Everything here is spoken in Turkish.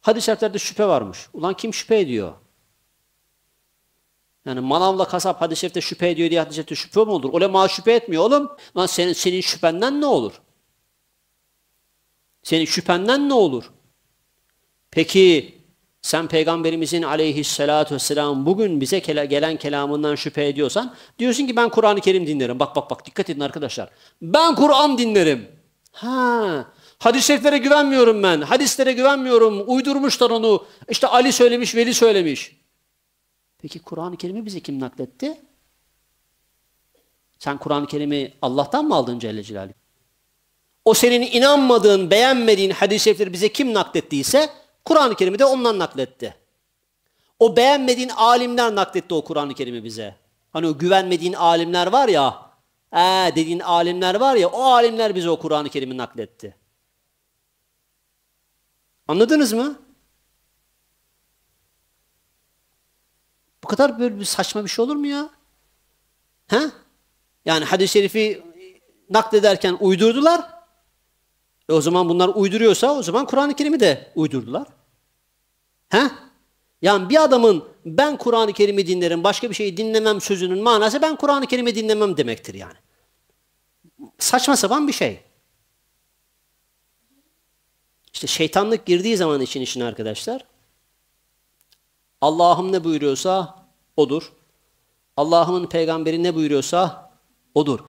Hadis-i şüphe varmış. Ulan kim şüphe ediyor? Yani manavla kasap hadis-i şerifte şüphe ediyor diye hadis şerifte şüphe mi olur? Ulema şüphe etmiyor oğlum. Lan senin, senin şüphenden ne olur? Senin şüphenden ne olur? Peki sen peygamberimizin aleyhissalatü vesselam bugün bize gelen kelamından şüphe ediyorsan diyorsun ki ben Kur'an-ı Kerim dinlerim. Bak bak bak dikkat edin arkadaşlar. Ben Kur'an dinlerim. Ha, hadis-i şeriflere güvenmiyorum ben. Hadislere güvenmiyorum. Uydurmuşlar onu. İşte Ali söylemiş, Veli söylemiş. Peki Kur'an-ı Kerim'i bize kim nakletti? Sen Kur'an-ı Kerim'i Allah'tan mı aldın Celle Celaluhu? O senin inanmadığın, beğenmediğin hadis-i şerifleri bize kim naklettiyse Kur'an-ı Kerim'i de ondan nakletti. O beğenmediğin alimler nakletti o Kur'an-ı Kerim'i bize. Hani o güvenmediğin alimler var ya, ee dediğin alimler var ya, o alimler bize o Kur'an-ı Kerim'i nakletti. Anladınız mı? Bu kadar böyle bir saçma bir şey olur mu ya? He? Yani hadis-i şerifi naklederken uydurdular. E o zaman bunlar uyduruyorsa o zaman Kur'an-ı Kerim'i de uydurdular. He? Yani bir adamın ben Kur'an-ı Kerim'i dinlerim, başka bir şeyi dinlemem sözünün manası ben Kur'an-ı Kerim'i dinlemem demektir yani. Saçma sapan bir şey. İşte şeytanlık girdiği zaman için işin arkadaşlar. Allah'ım ne buyuruyorsa odur. Allah'ımın peygamberi ne buyuruyorsa odur.